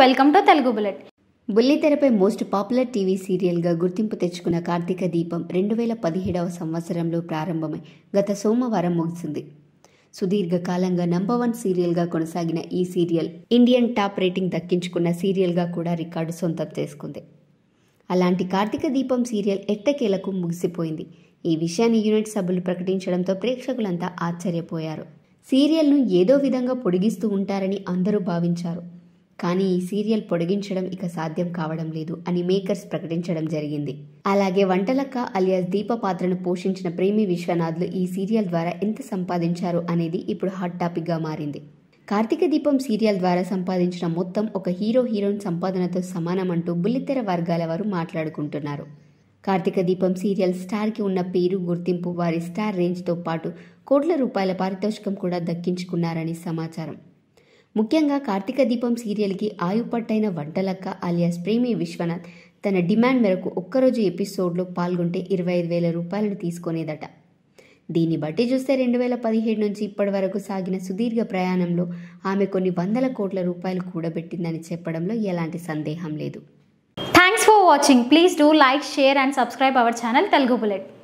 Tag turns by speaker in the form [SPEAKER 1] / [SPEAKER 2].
[SPEAKER 1] welcome to Telugu bullet బుల్లితెరపై most popular TV సీరియల్గా గుర్తింపు తెచ్చుకున్న కార్తీక దీపం రెండు వేల పదిహేడవ సంవత్సరంలో ప్రారంభమై గత సోమవారం ముగిసింది సుదీర్ఘకాలంగా నంబర్ వన్ సీరియల్గా కొనసాగిన ఈ సీరియల్ ఇండియన్ టాప్ రేటింగ్ దక్కించుకున్న సీరియల్గా కూడా రికార్డు సొంతం చేసుకుంది అలాంటి కార్తీక దీపం సీరియల్ ఎట్టకేలకు ముగిసిపోయింది ఈ విషయాన్ని యూనిట్ సభ్యులు ప్రకటించడంతో ప్రేక్షకులంతా ఆశ్చర్యపోయారు సీరియల్ను ఏదో విధంగా పొడిగిస్తూ ఉంటారని అందరూ భావించారు కానీ ఈ సీరియల్ పొడిగించడం ఇక సాధ్యం కావడం లేదు అని మేకర్స్ ప్రకటించడం జరిగింది అలాగే వంటలక్క అలియాస్ దీప పాత్రను పోషించిన ప్రేమి విశ్వనాథ్లు ఈ సీరియల్ ద్వారా ఎంత సంపాదించారు అనేది ఇప్పుడు హాట్ టాపిక్గా మారింది కార్తీక దీపం సీరియల్ ద్వారా సంపాదించిన మొత్తం ఒక హీరో హీరోయిన్ సంపాదనతో సమానమంటూ బుల్లితెర వర్గాల వారు మాట్లాడుకుంటున్నారు కార్తీక దీపం సీరియల్ స్టార్కి ఉన్న పేరు గుర్తింపు వారి స్టార్ రేంజ్తో పాటు కోట్ల రూపాయల పారితోషికం కూడా దక్కించుకున్నారని సమాచారం ముఖ్యంగా కార్తీక దీపం సీరియల్కి ఆయుపట్టైన వంటలక్క అలియాస్ ప్రేమి విశ్వనాథ్ తన డిమాండ్ మేరకు ఒక్కరోజు ఎపిసోడ్లో పాల్గొంటే ఇరవై ఐదు వేల రూపాయలను తీసుకునేదట దీన్ని బట్టి చూస్తే రెండు వేల పదిహేడు నుంచి ఇప్పటి వరకు సాగిన సుదీర్ఘ ప్రయాణంలో ఆమె కొన్ని వందల కోట్ల రూపాయలు కూడబెట్టిందని చెప్పడంలో ఎలాంటి సందేహం లేదు
[SPEAKER 2] thanks for watching please do like share and subscribe our channel Telugu bullet